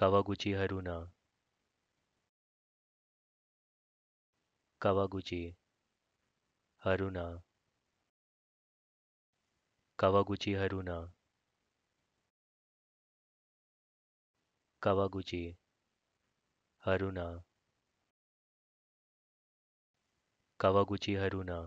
कवागुची हरुना कवागुची हरुना कवागुची हरुना कवागुची हरुना कवागुची हरुना